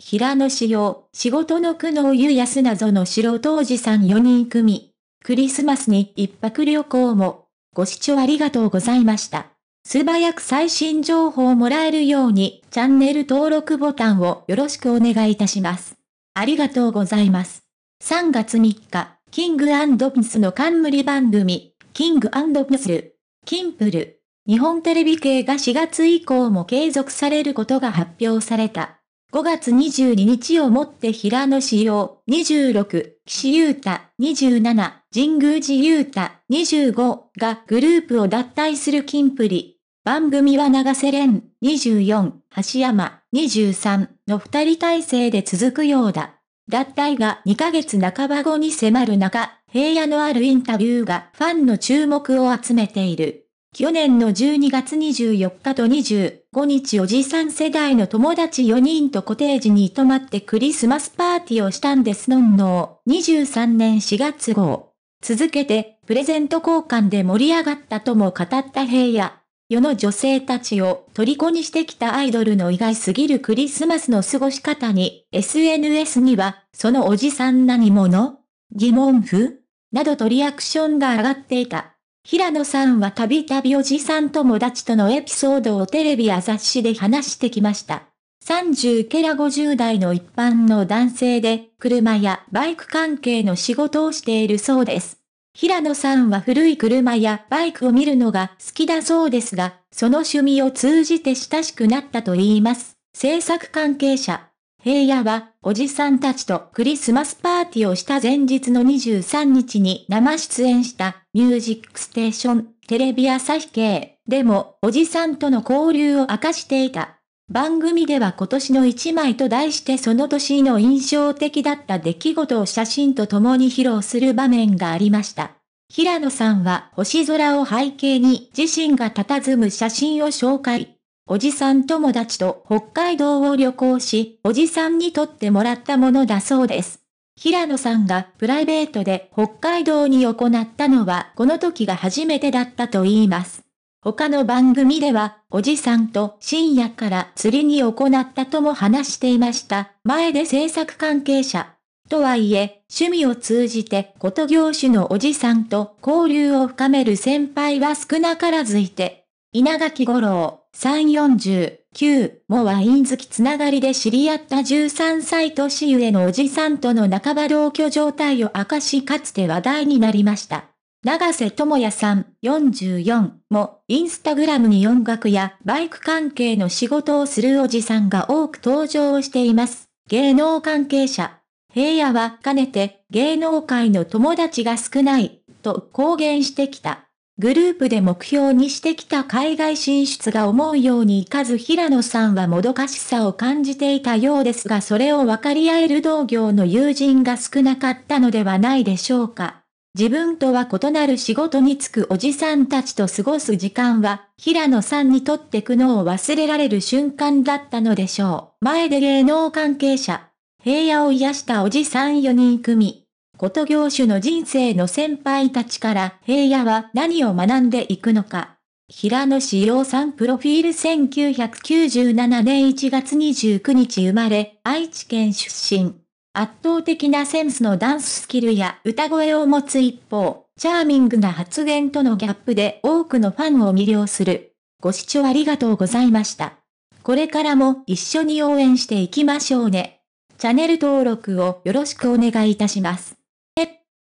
平野紫耀、仕事の苦悩ゆやすなぞの素人おじさん4人組。クリスマスに一泊旅行も。ご視聴ありがとうございました。素早く最新情報をもらえるようにチャンネル登録ボタンをよろしくお願いいたします。ありがとうございます。3月3日、キングピスの冠番組、キングピスル、キンプル、日本テレビ系が4月以降も継続されることが発表された。5月22日をもって平野志陽26、岸優太27、神宮寺優太25がグループを脱退する金プリ。番組は長瀬廉24、橋山23の2人体制で続くようだ。脱退が2ヶ月半ば後に迫る中、平野のあるインタビューがファンの注目を集めている。去年の12月24日と25日おじさん世代の友達4人とコテージに泊まってクリスマスパーティーをしたんですのんの23年4月号。続けて、プレゼント交換で盛り上がったとも語った平野。世の女性たちを虜にしてきたアイドルの意外すぎるクリスマスの過ごし方に、SNS には、そのおじさん何者疑問符などとリアクションが上がっていた。平野さんはたびたびおじさん友達とのエピソードをテレビや雑誌で話してきました。30ケラ50代の一般の男性で、車やバイク関係の仕事をしているそうです。平野さんは古い車やバイクを見るのが好きだそうですが、その趣味を通じて親しくなったと言います。制作関係者。平野は、おじさんたちとクリスマスパーティーをした前日の23日に生出演したミュージックステーション、テレビ朝日系、でも、おじさんとの交流を明かしていた。番組では今年の一枚と題してその年の印象的だった出来事を写真と共に披露する場面がありました。平野さんは星空を背景に自身が佇む写真を紹介。おじさん友達と北海道を旅行し、おじさんに撮ってもらったものだそうです。平野さんがプライベートで北海道に行ったのはこの時が初めてだったと言います。他の番組では、おじさんと深夜から釣りに行ったとも話していました。前で制作関係者。とはいえ、趣味を通じてこと業種のおじさんと交流を深める先輩は少なからずいて、稲垣五郎、340、9、もワイン好きつながりで知り合った13歳年上のおじさんとの半ば同居状態を明かしかつて話題になりました。長瀬智也さん、44も、インスタグラムに音楽やバイク関係の仕事をするおじさんが多く登場しています。芸能関係者。平野はかねて、芸能界の友達が少ない、と公言してきた。グループで目標にしてきた海外進出が思うようにいかず平野さんはもどかしさを感じていたようですがそれを分かり合える同業の友人が少なかったのではないでしょうか。自分とは異なる仕事に就くおじさんたちと過ごす時間は、平野さんにとって苦悩を忘れられる瞬間だったのでしょう。前で芸能関係者、平野を癒したおじさん4人組。こと業種の人生の先輩たちから平野は何を学んでいくのか。平野志陽さんプロフィール1997年1月29日生まれ、愛知県出身。圧倒的なセンスのダンススキルや歌声を持つ一方、チャーミングな発言とのギャップで多くのファンを魅了する。ご視聴ありがとうございました。これからも一緒に応援していきましょうね。チャンネル登録をよろしくお願いいたします。